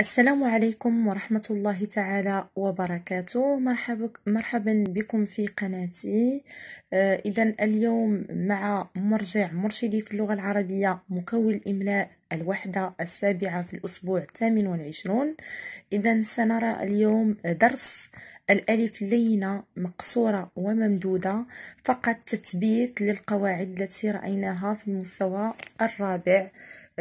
السلام عليكم ورحمة الله تعالى وبركاته مرحبا مرحبا بكم في قناتي آه، إذا اليوم مع مرجع مرشدي في اللغة العربية مكون الإملاء الوحدة السابعة في الأسبوع الثامن والعشرون إذا سنرى اليوم درس الألف لينة مقصورة وممدودة فقط تثبيت للقواعد التي رأيناها في المستوى الرابع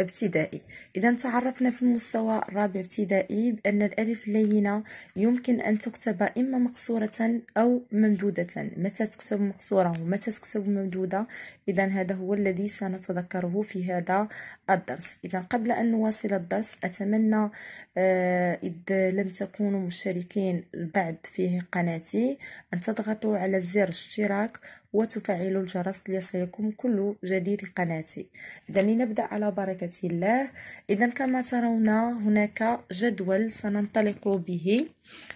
ابتدائي إذا تعرفنا في المستوى الرابع ابتدائي بأن الألف اللينة يمكن أن تكتب إما مقصورة أو ممدودة متى تكتب مقصورة ومتى تكتب ممدودة إذا هذا هو الذي سنتذكره في هذا الدرس إذا قبل أن نواصل الدرس أتمنى آه، إذ لم تكونوا مشتركين بعد في قناتي أن تضغطوا على زر اشتراك وتفعل الجرس ليصلكم كل جديد قناتي إذا لنبدأ على بركة الله إذا كما ترون هناك جدول سننطلق به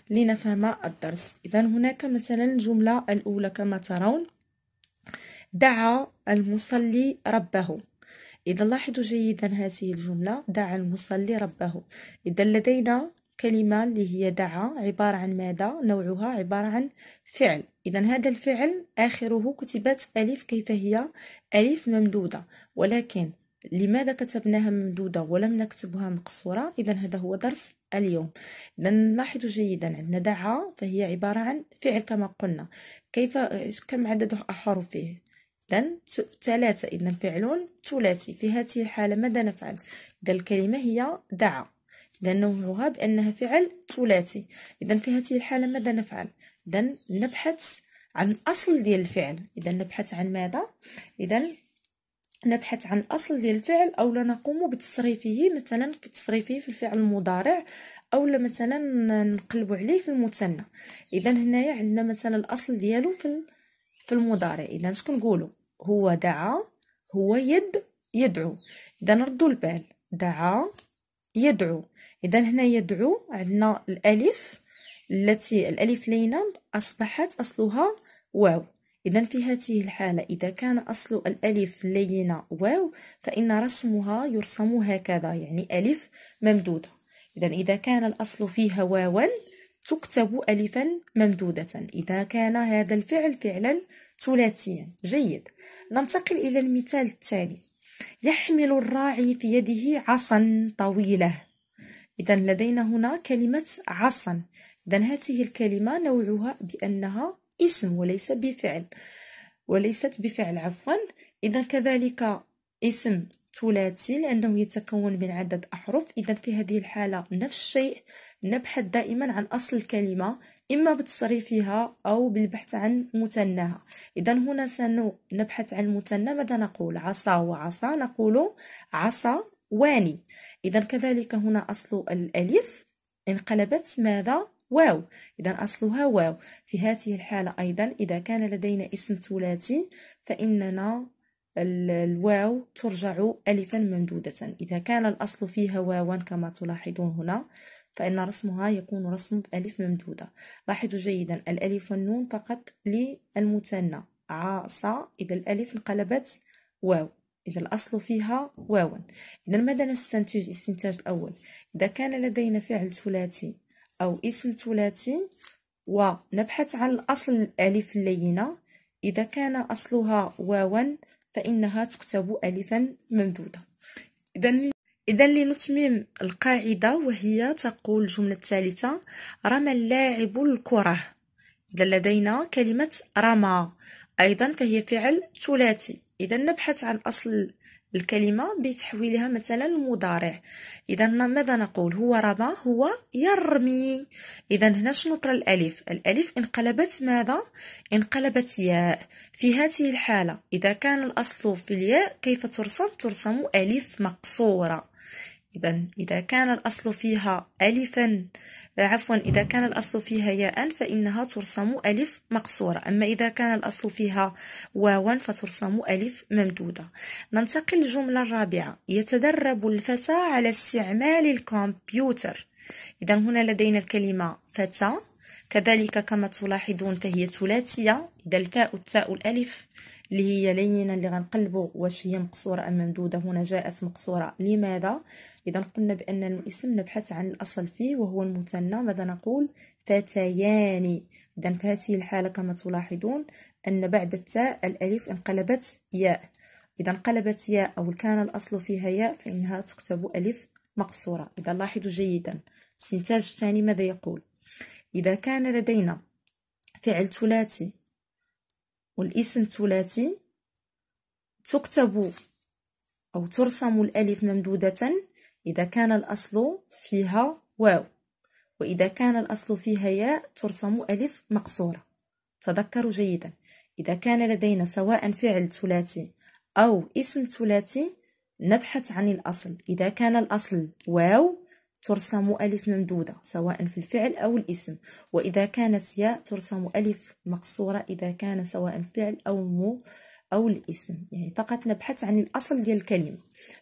لنفهم الدرس إذا هناك مثلا الجملة الأولى كما ترون دعا المصلي ربه إذا لاحظوا جيدا هذه الجملة دعا المصلي ربه إذا لدينا كلمة اللي هي دعا عبارة عن ماذا نوعها عبارة عن فعل إذا هذا الفعل آخره كتبت ألف كيف هي ألف ممدودة ولكن لماذا كتبناها ممدودة ولم نكتبها مقصورة إذا هذا هو درس اليوم إذا نلاحظ جيدا عندنا دعا فهي عبارة عن فعل كما قلنا كيف كم عدد أحرفه إذا ثلاثة إذا فعل ثلاثي في هذه الحالة ماذا نفعل إذا الكلمة هي دعا لأن بأنها فعل ثلاثي إذا في هذه الحالة ماذا نفعل إذا نبحث عن أصل ديال الفعل إذا نبحث عن ماذا إذا نبحث عن أصل ديال الفعل أو لا نقوم بتصريفه مثلا تصريفه في الفعل المضارع أو لا مثلا نقلب عليه في المثنى إذا هنايا عندنا مثلا الأصل ديالو في في المضارع إذا شكنقولوا هو دعا هو يد يدعو إذا نردوا البال دعا يدعو إذا هنا يدعو عندنا الألف التي الألف لينا أصبحت أصلها واو إذا في هذه الحالة إذا كان أصل الألف لينا واو فإن رسمها يرسم هكذا يعني ألف ممدودة إذا إذا كان الأصل فيها واوا تكتب ألفا ممدودة إذا كان هذا الفعل فعلا ثلاثيا جيد ننتقل إلى المثال التالي يحمل الراعي في يده عصا طويلة إذا لدينا هنا كلمة عصا إذا هذه الكلمة نوعها بأنها اسم وليس بفعل وليست بفعل عفوا إذا كذلك اسم ثلاثي لأنه يتكون من عدد أحرف إذا في هذه الحالة نفس الشيء نبحث دائما عن أصل الكلمة إما بتصريفها أو بالبحث عن مثناها إذا هنا سنبحث عن مثنى ماذا نقول عصا وعصا نقول عصا واني إذا كذلك هنا أصل الألف انقلبت ماذا واو إذا أصلها واو في هذه الحالة أيضا إذا كان لدينا اسم ثلاثي فإننا الواو ترجع ألفا ممدودة إذا كان الأصل فيها واوا كما تلاحظون هنا فإن رسمها يكون رسم بألف ممدودة لاحظوا جيدا الألف والنون فقط للمثنى عاصة إذا الألف انقلبت واو إذا الأصل فيها واو إذا ماذا نستنتج الاستنتاج الأول إذا كان لدينا فعل ثلاثي أو اسم ثلاثي ونبحث عن الأصل الألف اللينة إذا كان أصلها واوا فإنها تكتب ألفا ممدودة إذا إذا لنتمم القاعدة وهي تقول الجملة الثالثة رمى اللاعب الكرة إذا لدينا كلمة رمى أيضا فهي فعل ثلاثي إذا نبحث عن أصل الكلمة بتحويلها مثلا المضارع إذا ماذا نقول هو رمى هو يرمي إذا هنا شنو طرى الألف الألف انقلبت ماذا انقلبت ياء في هذه الحالة إذا كان الأصل في الياء كيف ترسم ترسم ألف مقصورة إذا إذا كان الأصل فيها ألفا آه، عفوا إذا كان الأصل فيها ياء فإنها ترسم ألف مقصورة أما إذا كان الأصل فيها واوا فترسم ألف ممدودة ننتقل للجملة الرابعة يتدرب الفتى على استعمال الكمبيوتر إذا هنا لدينا الكلمة فتى كذلك كما تلاحظون فهي ثلاثية إذا الفاء التاء الألف اللي هي لينه اللي غنقلبوا واش هي مقصوره ام ممدوده هنا جاءت مقصوره لماذا اذا قلنا بان الاسم نبحث عن الاصل فيه وهو المثنى ماذا نقول فتيان اذا في هذه الحاله كما تلاحظون ان بعد التاء الالف انقلبت ياء اذا انقلبت ياء او كان الاصل فيها ياء فانها تكتب الف مقصوره اذا لاحظوا جيدا الاستنتاج الثاني ماذا يقول اذا كان لدينا فعل ثلاثي والاسم الثلاثي تكتب أو ترسم الألف ممدودة إذا كان الأصل فيها واو وإذا كان الأصل فيها ياء ترسم ألف مقصورة تذكروا جيدا إذا كان لدينا سواء فعل ثلاثي أو اسم ثلاثي نبحث عن الأصل إذا كان الأصل واو ترسم ألف ممدودة سواء في الفعل أو الاسم وإذا كانت ياء ترسم ألف مقصورة إذا كان سواء الفعل أو مو أو الاسم يعني فقط نبحث عن الأصل ديال الكلمة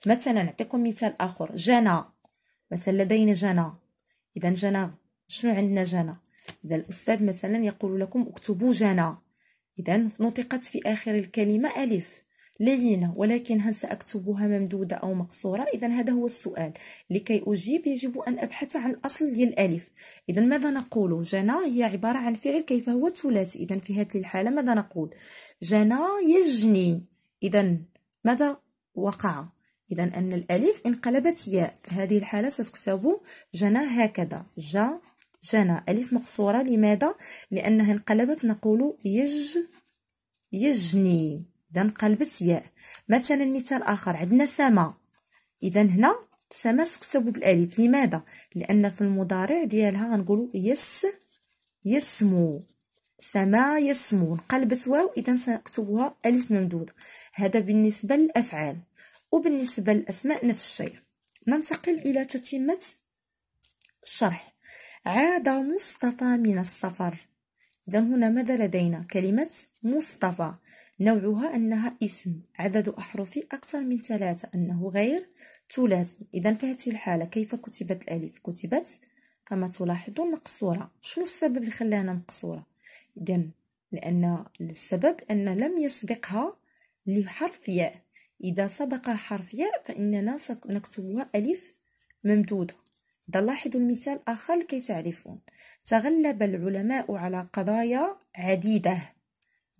مثلا نعطيكم مثال آخر جنى مثلا لدينا جنى إذا جنى شنو عندنا جنى إذا الأستاذ مثلا يقول لكم اكتبوا جنى إذا نطقت في آخر الكلمة ألف لينة ولكن هل سأكتبها ممدودة أو مقصورة إذا هذا هو السؤال لكي أجيب يجب أن أبحث عن الأصل ديال الألف إذا ماذا نقول جنى هي عبارة عن فعل كيف هو الثلاثي إذا في هذه الحالة ماذا نقول جنى يجني إذا ماذا وقع إذا أن الألف انقلبت ياء في هذه الحالة ستكتب جنى هكذا جا جنى ألف مقصورة لماذا؟ لأنها انقلبت نقول يج يجني إذا قلبت ياء مثلا مثال آخر عندنا سما إذا هنا سما سكتب بالألف لماذا؟ لأن في المضارع ديالها غنقولوا يس يسمو سما يسمو انقلبت واو إذا سنكتبها ألف ممدودة هذا بالنسبة للأفعال وبالنسبة للأسماء نفس الشيء ننتقل إلى تتمة الشرح عاد مصطفى من السفر إذا هنا ماذا لدينا؟ كلمة مصطفى نوعها أنها اسم عدد أحرف أكثر من ثلاثة أنه غير ثلاثي إذا في هذه الحالة كيف كتبت الألف كتبت كما تلاحظون مقصورة شنو السبب اللي خلاها مقصورة إذا لأن السبب أن لم يسبقها لحرف ياء إذا سبق حرف ياء فإننا نكتبها ألف ممدودة إذا لاحظوا المثال آخر لكي تعرفون تغلب العلماء على قضايا عديدة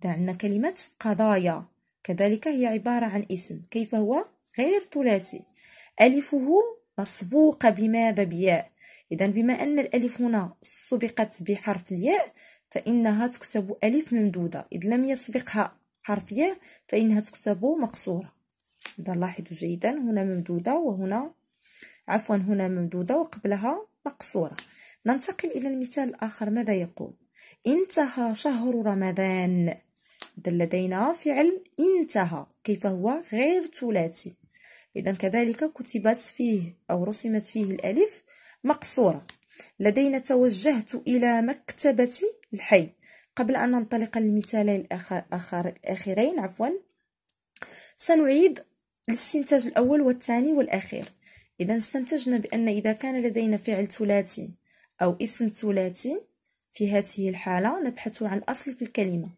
ده عندنا كلمة قضايا كذلك هي عبارة عن اسم كيف هو غير ثلاثي ألفه مسبوقة بماذا بياء إذا بما أن الألف هنا سبقت بحرف الياء فإنها تكتب ألف ممدودة إذ لم يسبقها حرف ياء فإنها تكتب مقصورة إذا لاحظوا جيدا هنا ممدودة وهنا عفوا هنا ممدودة وقبلها مقصورة ننتقل إلى المثال الآخر ماذا يقول انتهى شهر رمضان إذا لدينا فعل انتهى كيف هو غير ثلاثي إذا كذلك كتبت فيه أو رسمت فيه الألف مقصورة لدينا توجهت إلى مكتبة الحي قبل أن ننطلق للمثالين الآخرين عفوا سنعيد الاستنتاج الأول والثاني والأخير إذا استنتجنا بأن إذا كان لدينا فعل ثلاثي أو اسم ثلاثي في هذه الحالة نبحث عن أصل في الكلمة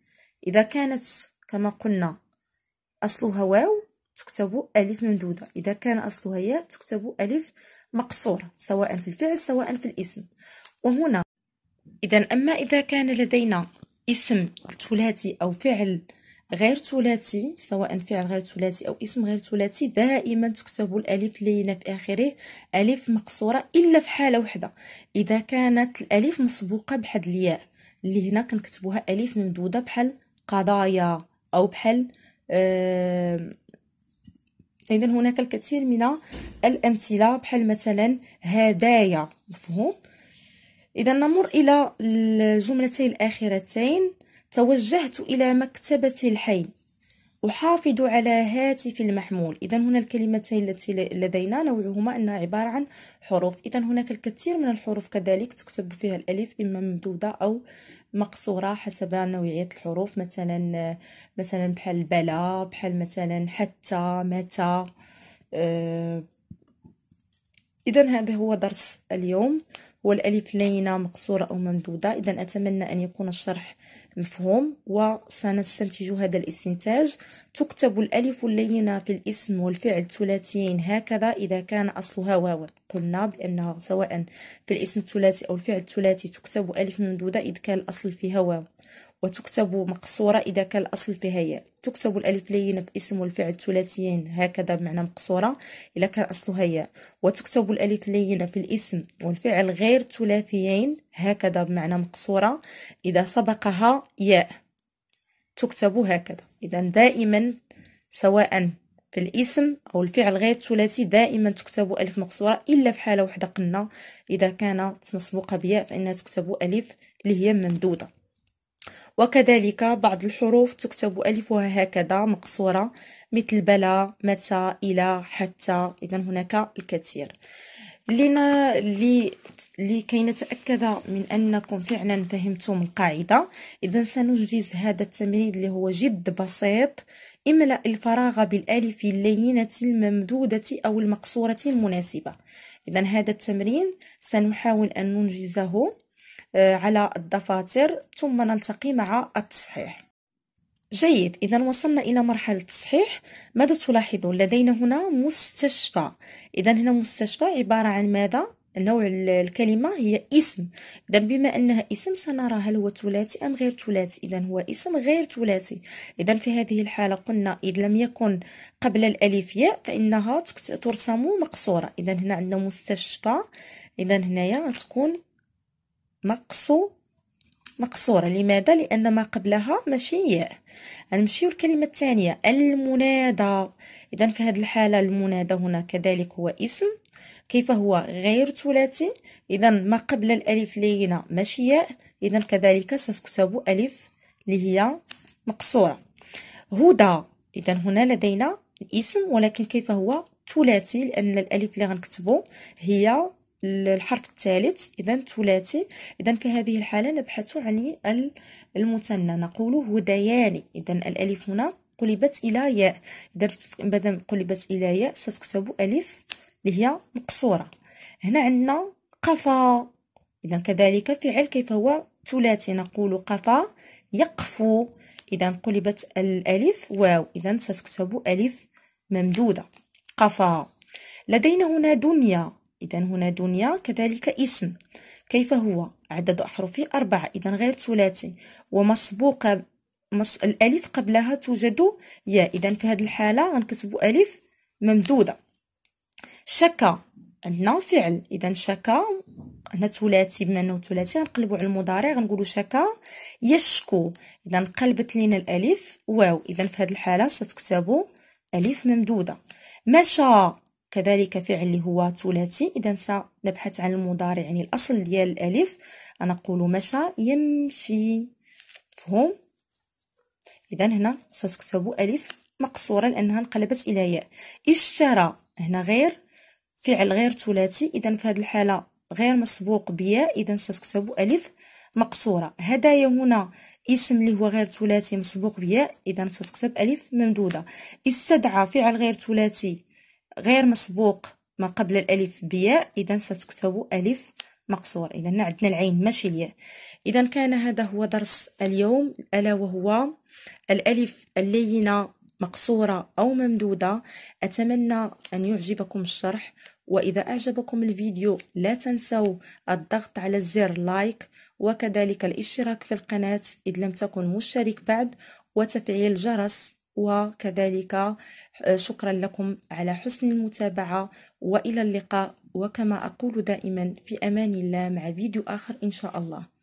إذا كانت كما قلنا أصلها واو تكتب ألف ممدودة إذا كان أصلها ياء تكتب ألف مقصورة سواء في الفعل سواء في الاسم وهنا إذا أما إذا كان لدينا اسم ثلاثي أو فعل غير ثلاثي سواء فعل غير ثلاثي أو اسم غير ثلاثي دائما تكتب الألف لينا في آخره ألف مقصورة إلا في حالة واحدة إذا كانت الألف مسبوقة بحد الياء اللي هنا كنكتبوها ألف ممدودة بحال قضايا أو بحال إذا هناك الكثير من الأمثلة بحال مثلا هدايا مفهوم إذا نمر إلى الجملتين الأخيرتين توجهت إلى مكتبة الحي أحافظ على هاتفي المحمول إذا هنا الكلمتين التي لدينا نوعهما أنها عبارة عن حروف إذا هناك الكثير من الحروف كذلك تكتب فيها الألف إما ممدودة أو مقصورة حسب نوعية الحروف مثلا مثلا بحال بلا بحال مثلا حتى متى آه، إذا هذا هو درس اليوم والألف لينة مقصورة أو ممدودة إذا أتمنى أن يكون الشرح مفهوم وسنستنتج هذا الاستنتاج تكتب الألف اللينة في الاسم والفعل الثلاثيين هكذا إذا كان أصلها واوا قلنا بأنها سواء في الاسم الثلاثي أو الفعل الثلاثي تكتب ألف ممدودة إذ كان الأصل فيها واو وتكتب مقصورة إذا كان الأصل فيها ياء تكتب الألف لينة في الاسم والفعل ثلاثيين هكذا بمعنى مقصورة إذا كان أصلها ياء وتكتب الألف لينة في الاسم والفعل غير ثلاثيين هكذا بمعنى مقصورة إذا سبقها ياء تكتب هكذا إذا دائما سواء في الاسم أو الفعل غير ثلاثي دائما تكتب ألف مقصورة إلا في حالة واحدة قلنا إذا كانت مسبوقة بياء فإنها تكتب ألف اللي هي ممدودة وكذلك بعض الحروف تكتب ألفها هكذا مقصورة مثل بلا متى إلى حتى إذا هناك الكثير لنا لكي نتأكد من أنكم فعلا فهمتم القاعدة إذا سنجز هذا التمرين اللي هو جد بسيط املأ الفراغ بالألف اللينة الممدودة أو المقصورة المناسبة إذا هذا التمرين سنحاول أن ننجزه آه، على الدفاتر ثم نلتقي مع التصحيح جيد إذا وصلنا إلى مرحلة التصحيح ماذا تلاحظون لدينا هنا مستشفى إذا هنا مستشفى عبارة عن ماذا نوع الكلمة هي اسم إذا بما أنها اسم سنرى هل هو ثلاثي أم غير ثلاثي إذا هو اسم غير ثلاثي إذا في هذه الحالة قلنا إذا لم يكن قبل الألف ياء فإنها ترسم مقصورة إذا هنا عندنا مستشفى إذا هنايا تكون مقصو مقصورة لماذا؟ لأن ما قبلها ماشي ياء غنمشيو للكلمة الثانية المنادى إذا في هذه الحالة المنادى هنا كذلك هو اسم كيف هو غير ثلاثي إذا ما قبل الألف لينا ماشي ياء إذا كذلك ستكتب ألف اللي هي مقصورة هدى إذا هنا لدينا الاسم ولكن كيف هو ثلاثي لأن الألف اللي غنكتبو هي الحرف الثالث إذا ثلاثي إذا في هذه الحالة نبحث عن المثنى نقول هديان إذا الألف هنا قلبت إلى ياء إذا بدل قلبت إلى ياء ستكتب ألف اللي هي مقصورة هنا عندنا قفا إذا كذلك فعل كيف هو ثلاثي نقول قفا يقفو إذا قلبت الألف واو إذا ستكتب ألف ممدودة قفا لدينا هنا دنيا إذا هنا دنيا كذلك اسم كيف هو عدد أحرفه أربعة إذا غير ثلاثي ومسبوقة مس... الألف قبلها توجد ياء إذا في هذه الحالة غنكتبو ألف ممدودة شكا عندنا فعل إذا شكا هنا ثلاثي بما أنه ثلاثي غنقلبو على المضارع غنقولو شكا يشكو إذا قلبت لينا الألف واو إذا في هذه الحالة ستكتب ألف ممدودة مشى كذلك فعل اللي هو ثلاثي اذا سنبحث عن المضارع يعني الاصل ديال الالف انا نقول مشى يمشي مفهوم اذا هنا ستكتب الف مقصوره لانها انقلبت الى ياء اشترى هنا غير فعل غير ثلاثي اذا في هذه الحاله غير مسبوق بياء اذا ستكتب الف مقصوره هدايا هنا اسم اللي هو غير ثلاثي مسبوق بياء اذا ستكتب الف ممدوده استدعى فعل غير ثلاثي غير مسبوق ما قبل الألف بياء إذا ستكتب ألف مقصور إذا عندنا العين ماشي الياء إذا كان هذا هو درس اليوم ألا وهو الألف اللينة مقصورة أو ممدودة أتمنى أن يعجبكم الشرح وإذا أعجبكم الفيديو لا تنسوا الضغط على زر لايك وكذلك الاشتراك في القناة إذ لم تكن مشترك بعد وتفعيل جرس وكذلك آه، شكرا لكم على حسن المتابعة وإلى اللقاء وكما أقول دائما في أمان الله مع فيديو آخر إن شاء الله